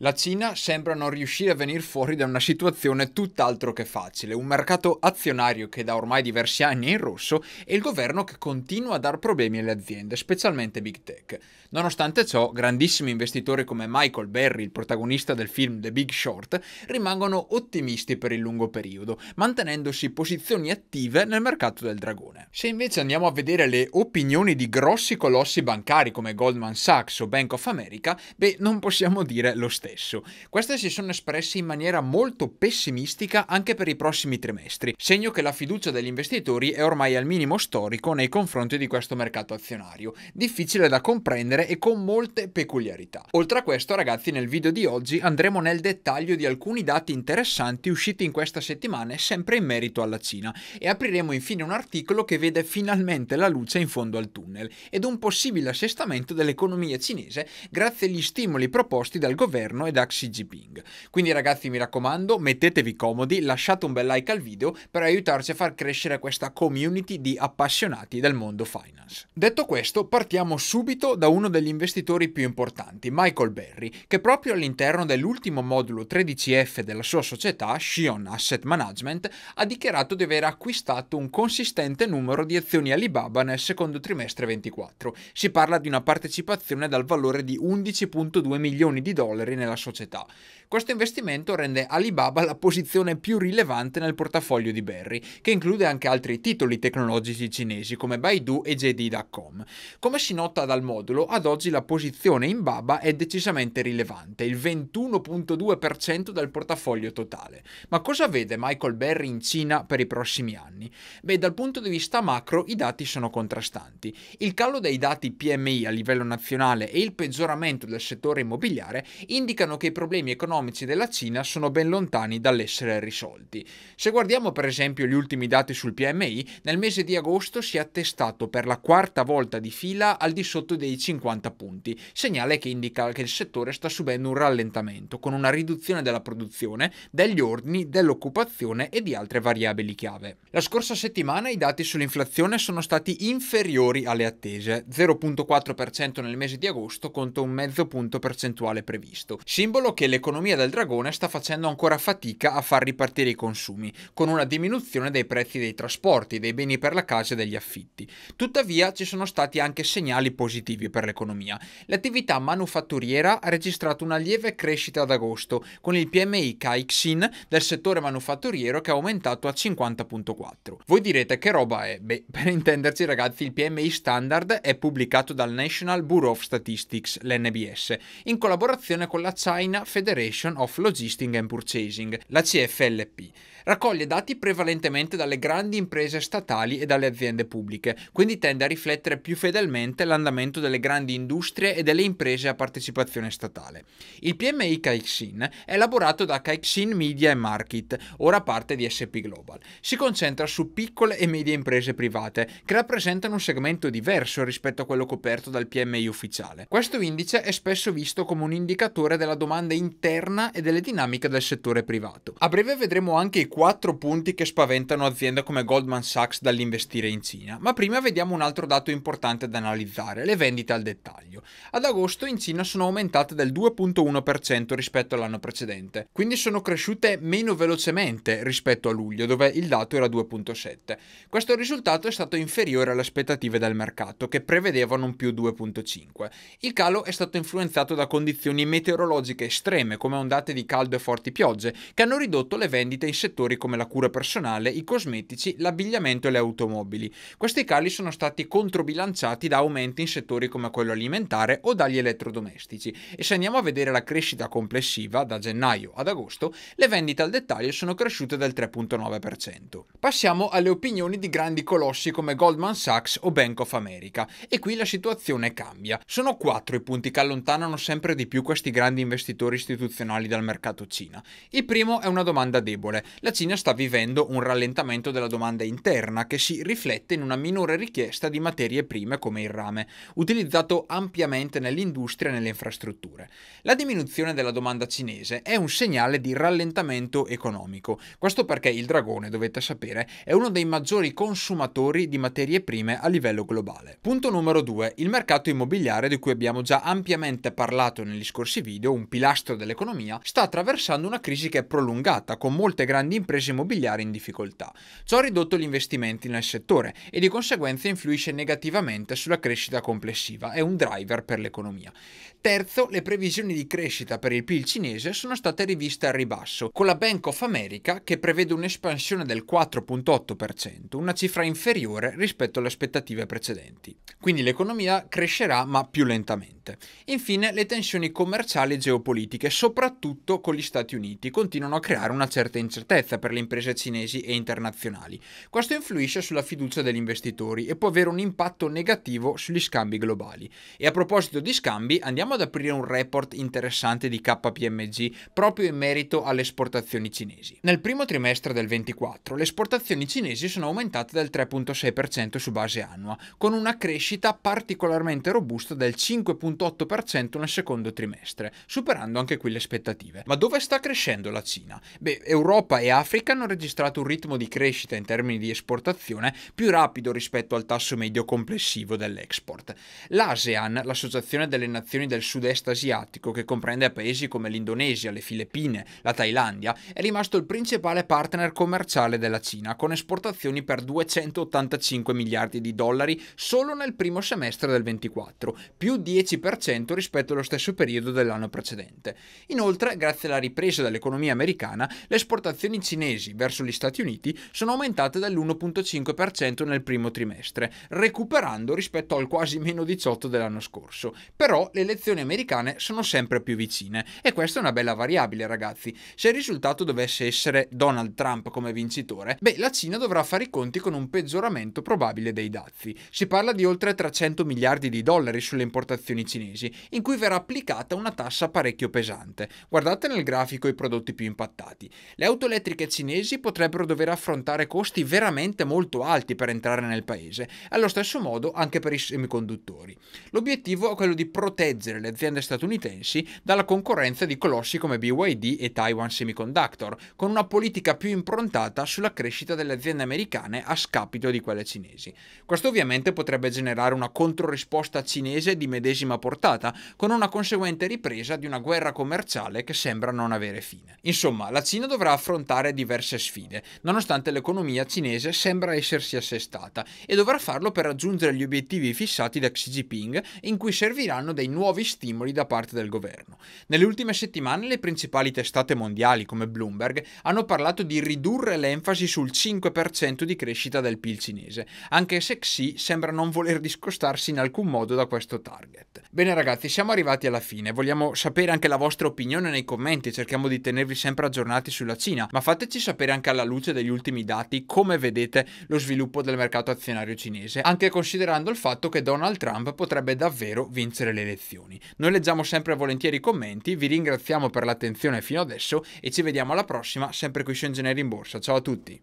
La Cina sembra non riuscire a venire fuori da una situazione tutt'altro che facile, un mercato azionario che da ormai diversi anni è in rosso e il governo che continua a dar problemi alle aziende, specialmente big tech. Nonostante ciò, grandissimi investitori come Michael Berry, il protagonista del film The Big Short, rimangono ottimisti per il lungo periodo, mantenendosi posizioni attive nel mercato del dragone. Se invece andiamo a vedere le opinioni di grossi colossi bancari come Goldman Sachs o Bank of America, beh, non possiamo dire lo stesso. Queste si sono espresse in maniera molto pessimistica anche per i prossimi trimestri, segno che la fiducia degli investitori è ormai al minimo storico nei confronti di questo mercato azionario, difficile da comprendere carattere e con molte peculiarità. Oltre a questo ragazzi nel video di oggi andremo nel dettaglio di alcuni dati interessanti usciti in questa settimana sempre in merito alla Cina e apriremo infine un articolo che vede finalmente la luce in fondo al tunnel ed un possibile assestamento dell'economia cinese grazie agli stimoli proposti dal governo e da Xi Jinping. Quindi ragazzi mi raccomando mettetevi comodi, lasciate un bel like al video per aiutarci a far crescere questa community di appassionati del mondo finance. Detto questo partiamo subito da uno uno degli investitori più importanti, Michael Berry, che proprio all'interno dell'ultimo modulo 13F della sua società, Shion Asset Management, ha dichiarato di aver acquistato un consistente numero di azioni Alibaba nel secondo trimestre 24. Si parla di una partecipazione dal valore di 11.2 milioni di dollari nella società. Questo investimento rende Alibaba la posizione più rilevante nel portafoglio di Berry, che include anche altri titoli tecnologici cinesi come Baidu e JD.com. Come si nota dal modulo, ad oggi la posizione in Baba è decisamente rilevante, il 21.2% del portafoglio totale. Ma cosa vede Michael Berry in Cina per i prossimi anni? Beh, dal punto di vista macro i dati sono contrastanti. Il calo dei dati PMI a livello nazionale e il peggioramento del settore immobiliare indicano che i problemi economici della Cina sono ben lontani dall'essere risolti. Se guardiamo per esempio gli ultimi dati sul PMI, nel mese di agosto si è attestato per la quarta volta di fila al di sotto dei 50 50 punti, segnale che indica che il settore sta subendo un rallentamento, con una riduzione della produzione, degli ordini, dell'occupazione e di altre variabili chiave. La scorsa settimana i dati sull'inflazione sono stati inferiori alle attese, 0.4% nel mese di agosto contro un mezzo punto percentuale previsto, simbolo che l'economia del dragone sta facendo ancora fatica a far ripartire i consumi, con una diminuzione dei prezzi dei trasporti, dei beni per la casa e degli affitti. Tuttavia ci sono stati anche segnali positivi per l'economia dell'economia. L'attività manufatturiera ha registrato una lieve crescita ad agosto, con il PMI Caixin del settore manufatturiero che è aumentato a 50.4. Voi direte che roba è? Beh, per intenderci ragazzi, il PMI standard è pubblicato dal National Bureau of Statistics, l'NBS, in collaborazione con la China Federation of Logistics and Purchasing, la CFLP. Raccoglie dati prevalentemente dalle grandi imprese statali e dalle aziende pubbliche, quindi tende a riflettere più fedelmente l'andamento delle grandi grandi industrie e delle imprese a partecipazione statale. Il PMI Caixin è elaborato da Caixin Media Market, ora parte di SP Global. Si concentra su piccole e medie imprese private, che rappresentano un segmento diverso rispetto a quello coperto dal PMI ufficiale. Questo indice è spesso visto come un indicatore della domanda interna e delle dinamiche del settore privato. A breve vedremo anche i quattro punti che spaventano aziende come Goldman Sachs dall'investire in Cina, ma prima vediamo un altro dato importante da analizzare, le vendite al dettaglio dettaglio. Ad agosto in Cina sono aumentate del 2.1% rispetto all'anno precedente, quindi sono cresciute meno velocemente rispetto a luglio, dove il dato era 2.7. Questo risultato è stato inferiore alle aspettative del mercato, che prevedevano un più 2.5. Il calo è stato influenzato da condizioni meteorologiche estreme, come ondate di caldo e forti piogge, che hanno ridotto le vendite in settori come la cura personale, i cosmetici, l'abbigliamento e le automobili. Questi cali sono stati controbilanciati da aumenti in settori come quello controllo alimentare o dagli elettrodomestici e se andiamo a vedere la crescita complessiva da gennaio ad agosto, le vendite al dettaglio sono cresciute del 3.9%. Passiamo alle opinioni di grandi colossi come Goldman Sachs o Bank of America e qui la situazione cambia. Sono quattro i punti che allontanano sempre di più questi grandi investitori istituzionali dal mercato Cina. Il primo è una domanda debole. La Cina sta vivendo un rallentamento della domanda interna che si riflette in una minore richiesta di materie prime come il rame, utilizzato usato ampiamente nell'industria e nelle infrastrutture. La diminuzione della domanda cinese è un segnale di rallentamento economico. Questo perché il Dragone, dovete sapere, è uno dei maggiori consumatori di materie prime a livello globale. Punto numero 2. Il mercato immobiliare, di cui abbiamo già ampiamente parlato negli scorsi video, un pilastro dell'economia, sta attraversando una crisi che è prolungata, con molte grandi imprese immobiliari in difficoltà. Ciò ha ridotto gli investimenti nel settore e di conseguenza influisce negativamente sulla crescita complessiva è un driver per l'economia. Terzo, le previsioni di crescita per il PIL cinese sono state riviste al ribasso, con la Bank of America che prevede un'espansione del 4.8%, una cifra inferiore rispetto alle aspettative precedenti. Quindi l'economia crescerà ma più lentamente. Infine, le tensioni commerciali e geopolitiche, soprattutto con gli Stati Uniti, continuano a creare una certa incertezza per le imprese cinesi e internazionali. Questo influisce sulla fiducia degli investitori e può avere un impatto negativo sugli scambi globali. E a proposito di scambi, andiamo ad aprire un report interessante di KPMG proprio in merito alle esportazioni cinesi. Nel primo trimestre del 24, le esportazioni cinesi sono aumentate del 3.6% su base annua, con una crescita particolarmente robusta del 5.8% nel secondo trimestre, superando anche qui le aspettative. Ma dove sta crescendo la Cina? Beh, Europa e Africa hanno registrato un ritmo di crescita in termini di esportazione più rapido rispetto al tasso medio complessivo dell'export. L'Asia ASEAN, l'associazione delle nazioni del sud-est asiatico che comprende paesi come l'Indonesia, le Filippine, la Thailandia, è rimasto il principale partner commerciale della Cina, con esportazioni per 285 miliardi di dollari solo nel primo semestre del 24, più 10% rispetto allo stesso periodo dell'anno precedente. Inoltre, grazie alla ripresa dell'economia americana, le esportazioni cinesi verso gli Stati Uniti sono aumentate dell'1.5% nel primo trimestre, recuperando rispetto al quasi meno 18 agosto dell'anno scorso. Però le elezioni americane sono sempre più vicine e questa è una bella variabile, ragazzi. Se il risultato dovesse essere Donald Trump come vincitore, beh, la Cina dovrà fare i conti con un peggioramento probabile dei dazi. Si parla di oltre 300 miliardi di dollari sulle importazioni cinesi, in cui verrà applicata una tassa parecchio pesante. Guardate nel grafico i prodotti più impattati. Le auto elettriche cinesi potrebbero dover affrontare costi veramente molto alti per entrare nel paese, allo stesso modo anche per i semiconduttori. L'obiettivo è quello di proteggere le aziende statunitensi dalla concorrenza di colossi come BYD e Taiwan Semiconductor, con una politica più improntata sulla crescita delle aziende americane a scapito di quelle cinesi. Questo ovviamente potrebbe generare una controrisposta cinese di medesima portata, con una conseguente ripresa di una guerra commerciale che sembra non avere fine. Insomma, la Cina dovrà affrontare diverse sfide, nonostante l'economia cinese sembra essersi assestata, e dovrà farlo per raggiungere gli obiettivi fissati da Xi Jinping trading in cui serviranno dei nuovi stimoli da parte del governo. Nelle ultime settimane le principali testate mondiali come Bloomberg hanno parlato di ridurre l'enfasi sul 5% di crescita del PIL cinese, anche se Xi sembra non voler discostarsi in alcun modo da questo target. Bene ragazzi, siamo arrivati alla fine, vogliamo sapere anche la vostra opinione nei commenti, cerchiamo di tenervi sempre aggiornati sulla Cina, ma fateci sapere anche alla luce degli ultimi dati come vedete lo sviluppo del mercato azionario cinese, anche considerando il fatto che Donald Trump potrebbe potrebbe davvero vincere le elezioni. Noi leggiamo sempre volentieri i commenti, vi ringraziamo per l'attenzione fino adesso e ci vediamo alla prossima sempre qui su Ingegneri in Borsa. Ciao a tutti!